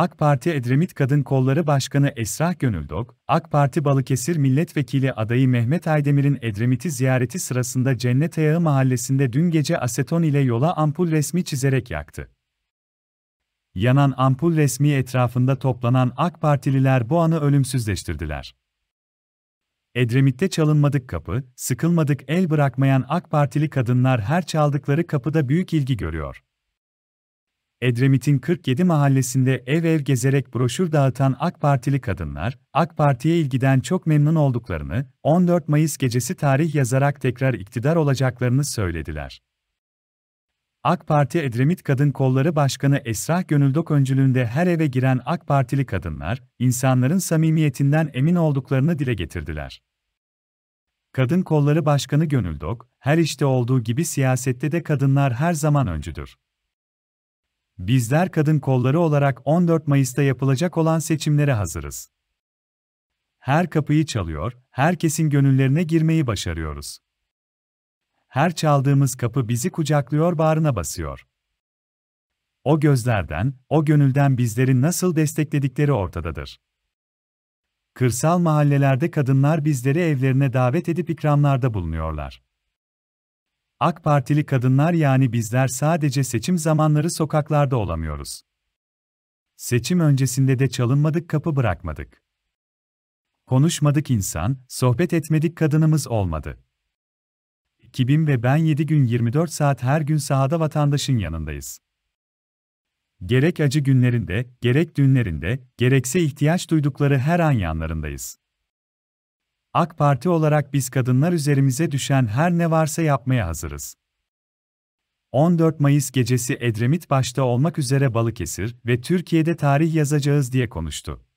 AK Parti Edremit Kadın Kolları Başkanı Esra Gönüldok, AK Parti Balıkesir Milletvekili adayı Mehmet Aydemir'in Edremit'i ziyareti sırasında Cennet Ayağı mahallesinde dün gece aseton ile yola ampul resmi çizerek yaktı. Yanan ampul resmi etrafında toplanan AK Partililer bu anı ölümsüzleştirdiler. Edremit'te çalınmadık kapı, sıkılmadık el bırakmayan AK Partili kadınlar her çaldıkları kapıda büyük ilgi görüyor. Edremit'in 47 mahallesinde ev ev gezerek broşür dağıtan AK Partili kadınlar, AK Parti'ye ilgiden çok memnun olduklarını, 14 Mayıs gecesi tarih yazarak tekrar iktidar olacaklarını söylediler. AK Parti Edremit Kadın Kolları Başkanı Esra Gönüldok öncülüğünde her eve giren AK Partili kadınlar, insanların samimiyetinden emin olduklarını dile getirdiler. Kadın Kolları Başkanı Gönüldok, her işte olduğu gibi siyasette de kadınlar her zaman öncüdür. Bizler kadın kolları olarak 14 Mayıs'ta yapılacak olan seçimlere hazırız. Her kapıyı çalıyor, herkesin gönüllerine girmeyi başarıyoruz. Her çaldığımız kapı bizi kucaklıyor, bağrına basıyor. O gözlerden, o gönülden bizleri nasıl destekledikleri ortadadır. Kırsal mahallelerde kadınlar bizleri evlerine davet edip ikramlarda bulunuyorlar. AK Partili kadınlar yani bizler sadece seçim zamanları sokaklarda olamıyoruz. Seçim öncesinde de çalınmadık kapı bırakmadık. Konuşmadık insan, sohbet etmedik kadınımız olmadı. Kibim ve ben 7 gün 24 saat her gün sahada vatandaşın yanındayız. Gerek acı günlerinde, gerek dünlerinde, gerekse ihtiyaç duydukları her an yanlarındayız. AK Parti olarak biz kadınlar üzerimize düşen her ne varsa yapmaya hazırız. 14 Mayıs gecesi Edremit başta olmak üzere Balıkesir ve Türkiye'de tarih yazacağız diye konuştu.